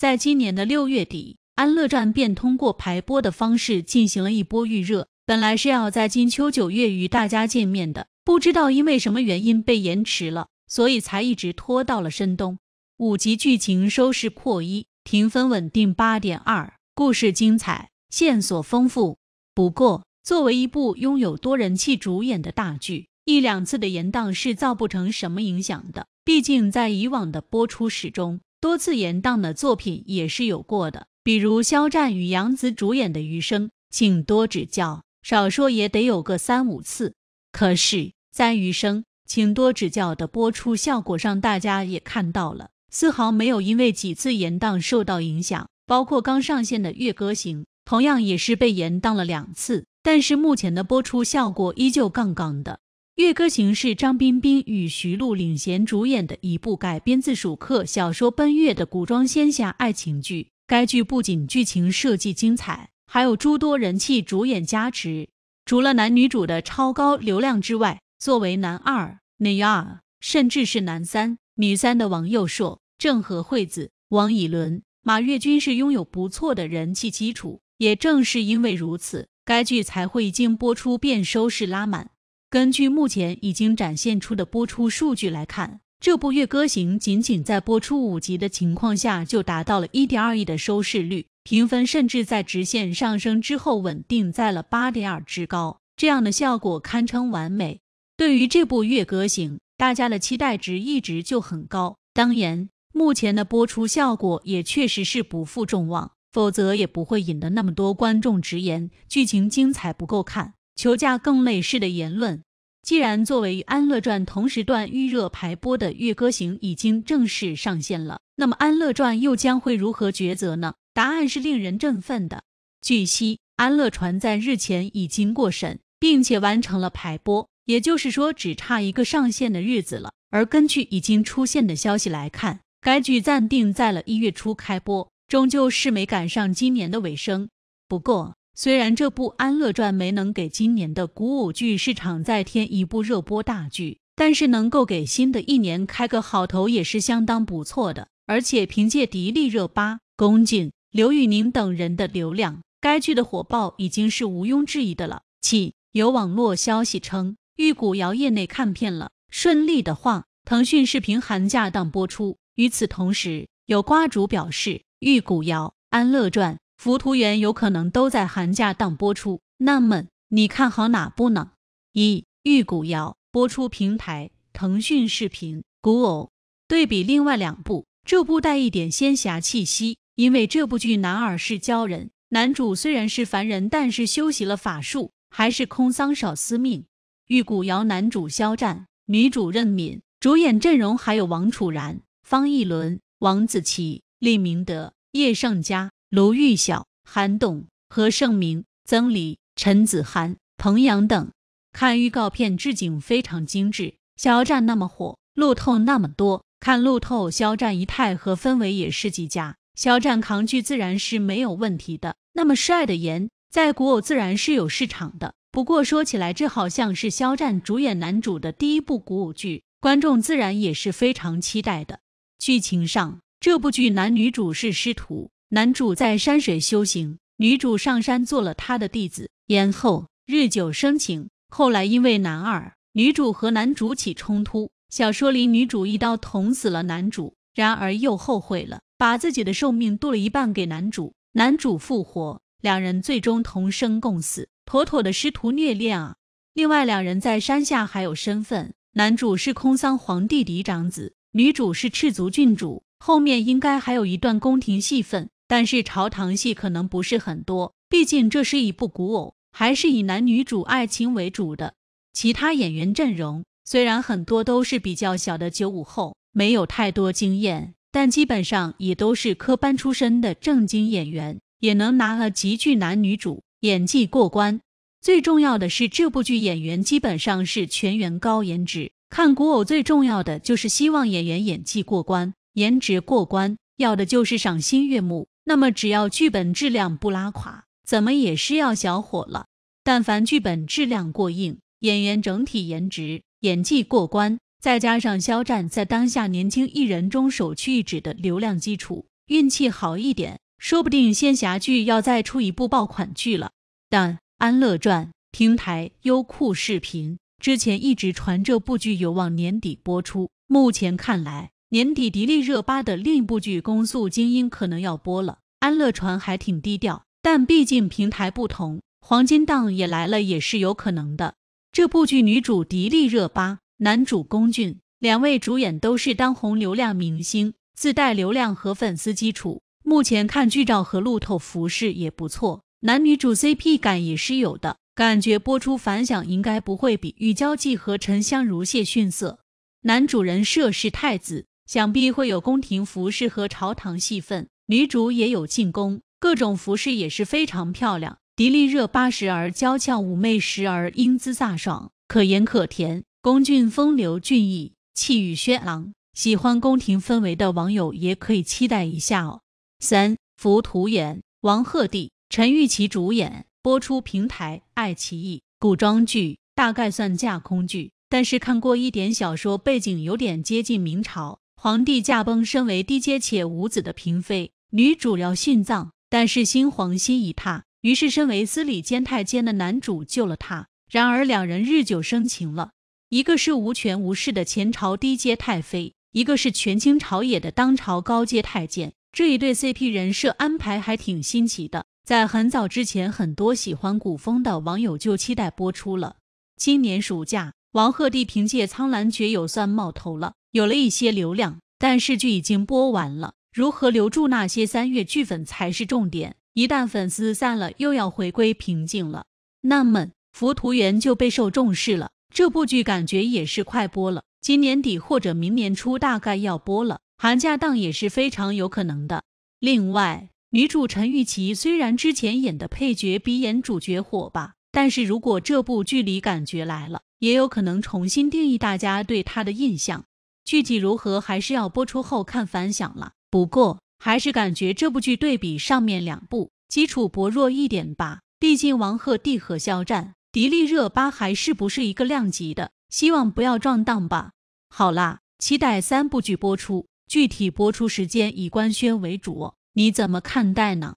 在今年的六月底，安乐传便通过排播的方式进行了一波预热。本来是要在金秋九月与大家见面的，不知道因为什么原因被延迟了，所以才一直拖到了深冬。五集剧情收视破一，评分稳定八点二，故事精彩，线索丰富。不过，作为一部拥有多人气主演的大剧，一两次的延档是造不成什么影响的。毕竟在以往的播出史中，多次延档的作品也是有过的，比如肖战与杨紫主演的《余生，请多指教》，少说也得有个三五次。可是，在《余生，请多指教》的播出效果上，大家也看到了，丝毫没有因为几次延档受到影响。包括刚上线的《月歌行》，同样也是被延档了两次，但是目前的播出效果依旧杠杠的。《月歌行》是张彬彬与徐璐领衔主演的一部改编自蜀客小说《奔月》的古装仙侠爱情剧。该剧不仅剧情设计精彩，还有诸多人气主演加持。除了男女主的超高流量之外，作为男二、女二甚至是男三、女三的王佑硕、郑和惠子、王以纶、马月均是拥有不错的人气基础。也正是因为如此，该剧才会一经播出便收视拉满。根据目前已经展现出的播出数据来看，这部《月歌行》仅仅在播出五集的情况下，就达到了一点二亿的收视率，评分甚至在直线上升之后稳定在了八点二之高，这样的效果堪称完美。对于这部《月歌行》，大家的期待值一直就很高，当然，目前的播出效果也确实是不负众望，否则也不会引得那么多观众直言剧情精彩不够看。求价更类似的言论。既然作为《安乐传》同时段预热排播的《月歌行》已经正式上线了，那么《安乐传》又将会如何抉择呢？答案是令人振奋的。据悉，《安乐传》在日前已经过审，并且完成了排播，也就是说，只差一个上线的日子了。而根据已经出现的消息来看，该剧暂定在了一月初开播，终究是没赶上今年的尾声。不过，虽然这部《安乐传》没能给今年的古偶剧市场再添一部热播大剧，但是能够给新的一年开个好头也是相当不错的。而且凭借迪丽热巴、龚静、刘宇宁等人的流量，该剧的火爆已经是毋庸置疑的了。七有网络消息称，玉骨遥业内看片了，顺利的话，腾讯视频寒假档播出。与此同时，有瓜主表示，《玉骨遥》《安乐传》。《浮屠缘》有可能都在寒假档播出，那么你看好哪部呢？一《玉骨遥》播出平台腾讯视频。古偶对比另外两部，这部带一点仙侠气息，因为这部剧男二是鲛人，男主虽然是凡人，但是修习了法术，还是空桑少司命。《玉骨遥》男主肖战，女主任敏，主演阵容还有王楚然、方逸伦、王子奇、李明德、叶圣佳。卢昱晓、韩栋、何晟铭、曾黎、陈子涵、彭阳等。看预告片，置景非常精致。肖战那么火，路透那么多，看路透，肖战仪态和氛围也是极佳。肖战扛剧自然是没有问题的。那么帅的颜，在古偶自然是有市场的。不过说起来，这好像是肖战主演男主的第一部古偶剧，观众自然也是非常期待的。剧情上，这部剧男女主是师徒。男主在山水修行，女主上山做了他的弟子，然后日久生情。后来因为男二，女主和男主起冲突。小说里女主一刀捅死了男主，然而又后悔了，把自己的寿命渡了一半给男主。男主复活，两人最终同生共死，妥妥的师徒虐恋啊！另外两人在山下还有身份，男主是空桑皇帝嫡长子，女主是赤足郡主。后面应该还有一段宫廷戏份。但是朝堂戏可能不是很多，毕竟这是一部古偶，还是以男女主爱情为主的。其他演员阵容虽然很多都是比较小的九五后，没有太多经验，但基本上也都是科班出身的正经演员，也能拿了极具男女主演技过关。最重要的是，这部剧演员基本上是全员高颜值。看古偶最重要的就是希望演员演技过关，颜值过关，要的就是赏心悦目。那么只要剧本质量不拉垮，怎么也是要小火了。但凡剧本质量过硬，演员整体颜值演技过关，再加上肖战在当下年轻艺人中首屈一指的流量基础，运气好一点，说不定仙侠剧要再出一部爆款剧了。但安乐传平台优酷视频之前一直传这部剧有望年底播出，目前看来年底迪丽热巴的另一部剧《公诉精英》可能要播了。安乐传还挺低调，但毕竟平台不同，黄金档也来了也是有可能的。这部剧女主迪丽热巴，男主龚俊，两位主演都是当红流量明星，自带流量和粉丝基础。目前看剧照和路透服饰也不错，男女主 CP 感也是有的，感觉播出反响应该不会比《玉娇记》和《沉香如屑》逊色。男主人设是太子，想必会有宫廷服饰和朝堂戏份。女主也有进宫，各种服饰也是非常漂亮。迪丽热巴时而娇俏妩媚，时而英姿飒爽，可盐可甜，宫俊风流俊逸，气宇轩昂。喜欢宫廷氛围的网友也可以期待一下哦。三《浮屠演》，王鹤棣、陈玉琪主演，播出平台爱奇艺，古装剧，大概算架空剧，但是看过一点小说，背景有点接近明朝。皇帝驾崩，身为低阶且无子的嫔妃。女主要殉葬，但是新皇心已塌，于是身为司礼监太监的男主救了她。然而两人日久生情了，一个是无权无势的前朝低阶太妃，一个是权倾朝野的当朝高阶太监。这一对 CP 人设安排还挺新奇的，在很早之前，很多喜欢古风的网友就期待播出了。今年暑假，王鹤棣凭借《苍兰诀》有算冒头了，有了一些流量，但是剧已经播完了。如何留住那些三月剧粉才是重点，一旦粉丝散了，又要回归平静了。那么《浮图缘》就备受重视了。这部剧感觉也是快播了，今年底或者明年初大概要播了，寒假档也是非常有可能的。另外，女主陈钰琪虽然之前演的配角比演主角火吧，但是如果这部剧里感觉来了，也有可能重新定义大家对她的印象。具体如何，还是要播出后看反响了。不过还是感觉这部剧对比上面两部基础薄弱一点吧，毕竟王鹤棣和肖战、迪丽热巴还是不是一个量级的，希望不要撞档吧。好啦，期待三部剧播出，具体播出时间以官宣为主。你怎么看待呢？